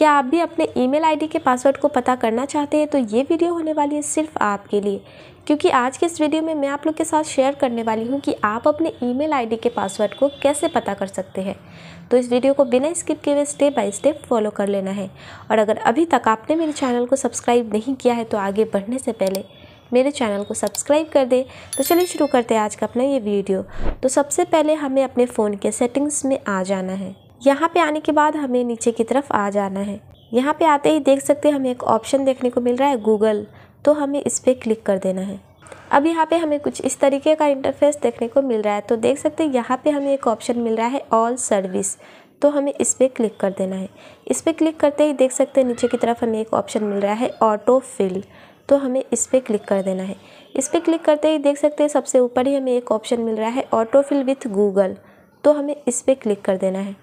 क्या आप भी अपने ईमेल आईडी के पासवर्ड को पता करना चाहते हैं तो ये वीडियो होने वाली है सिर्फ आपके लिए क्योंकि आज के इस वीडियो में मैं आप लोग के साथ शेयर करने वाली हूँ कि आप अपने ईमेल आईडी के पासवर्ड को कैसे पता कर सकते हैं तो इस वीडियो को बिना स्किप किए हुए स्टेप बाय स्टेप फॉलो कर लेना है और अगर अभी तक आपने मेरे चैनल को सब्सक्राइब नहीं किया है तो आगे बढ़ने से पहले मेरे चैनल को सब्सक्राइब कर दें तो चलिए शुरू करते हैं आज का अपना ये वीडियो तो सबसे पहले हमें अपने फ़ोन के सेटिंग्स में आ जाना है यहाँ पे आने के बाद हमें नीचे की तरफ आ जाना है यहाँ पे आते ही देख सकते हैं हमें एक ऑप्शन देखने को मिल रहा है गूगल तो हमें इस पर क्लिक कर देना है अब यहाँ पे हमें कुछ इस तरीके का इंटरफेस देखने को मिल रहा है तो देख सकते हैं यहाँ पे हमें एक ऑप्शन मिल रहा है ऑल सर्विस तो हमें इस पर क्लिक कर देना है इस पर क्लिक करते ही देख सकते हैं नीचे की तरफ हमें एक ऑप्शन मिल रहा है ऑटो फिल तो हमें इस पर क्लिक कर देना है इस पर क्लिक करते ही देख सकते हैं सबसे ऊपर ही हमें एक ऑप्शन मिल रहा है ऑटो फिल विथ गूगल तो हमें इस पर क्लिक कर देना है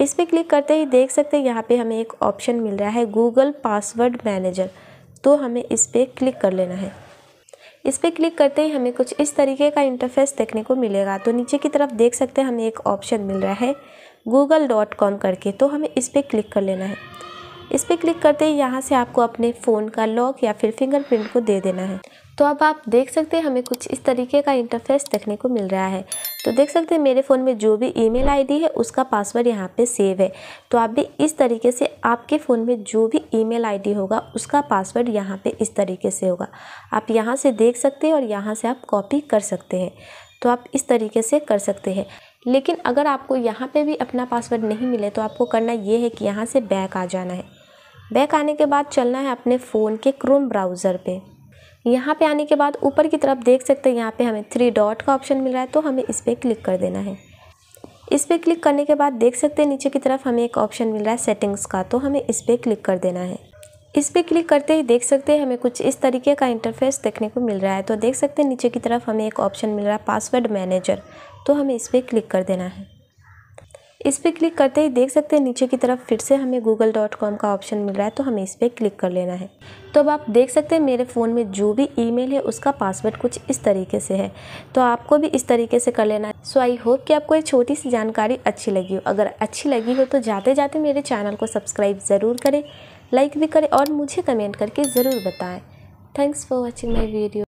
इस पर क्लिक करते ही देख सकते हैं यहाँ पे हमें एक ऑप्शन मिल रहा है गूगल पासवर्ड मैनेजर तो हमें इस पर क्लिक कर लेना है इस पर क्लिक करते ही हमें कुछ इस तरीके का इंटरफेस देखने को मिलेगा तो नीचे की तरफ देख सकते हैं हमें एक ऑप्शन मिल रहा है गूगल डॉट कॉम करके तो हमें इस पर क्लिक कर लेना है इस पर क्लिक करते ही यहाँ से आपको अपने फ़ोन का लॉक या फिर फिंगरप्रिंट को दे देना है तो अब आप देख सकते हैं हमें कुछ इस तरीके का इंटरफेस देखने को मिल रहा है तो देख सकते हैं मेरे फ़ोन में जो भी ईमेल आईडी है उसका पासवर्ड यहाँ पे सेव है तो आप भी इस तरीके से आपके फ़ोन में जो भी ईमेल आईडी होगा उसका पासवर्ड यहाँ पे इस तरीके से होगा आप यहाँ से देख सकते हैं और यहाँ से आप कॉपी कर सकते हैं तो आप इस तरीके से कर सकते हैं लेकिन अगर आपको यहाँ पर भी अपना पासवर्ड नहीं मिले तो आपको करना ये है कि यहाँ से बैक आ जाना है बैक आने के बाद चलना है अपने फ़ोन के क्रोम ब्राउज़र पर यहाँ पे आने के बाद ऊपर की तरफ देख सकते हैं यहाँ पे हमें थ्री डॉट का ऑप्शन मिल रहा है तो हमें इस पर क्लिक कर देना है इस पर क्लिक करने के बाद देख सकते हैं नीचे की तरफ हमें एक ऑप्शन मिल रहा है सेटिंग्स का तो हमें इस पर क्लिक कर देना है इस पर क्लिक करते ही देख सकते हैं हमें कुछ इस तरीके का इंटरफेस देखने को मिल रहा है तो देख सकते हैं नीचे की तरफ हमें एक ऑप्शन मिल रहा है पासवर्ड मैनेजर तो हमें इस पर क्लिक कर देना है इस पर क्लिक करते ही देख सकते हैं नीचे की तरफ फिर से हमें गूगल डॉट कॉम का ऑप्शन मिल रहा है तो हमें इस पर क्लिक कर लेना है तो अब आप देख सकते हैं मेरे फ़ोन में जो भी ईमेल है उसका पासवर्ड कुछ इस तरीके से है तो आपको भी इस तरीके से कर लेना है सो आई होप कि आपको ये छोटी सी जानकारी अच्छी लगी हो अगर अच्छी लगी हो तो जाते जाते मेरे चैनल को सब्सक्राइब ज़रूर करें लाइक भी करें और मुझे कमेंट करके ज़रूर बताएँ thanks for watching my video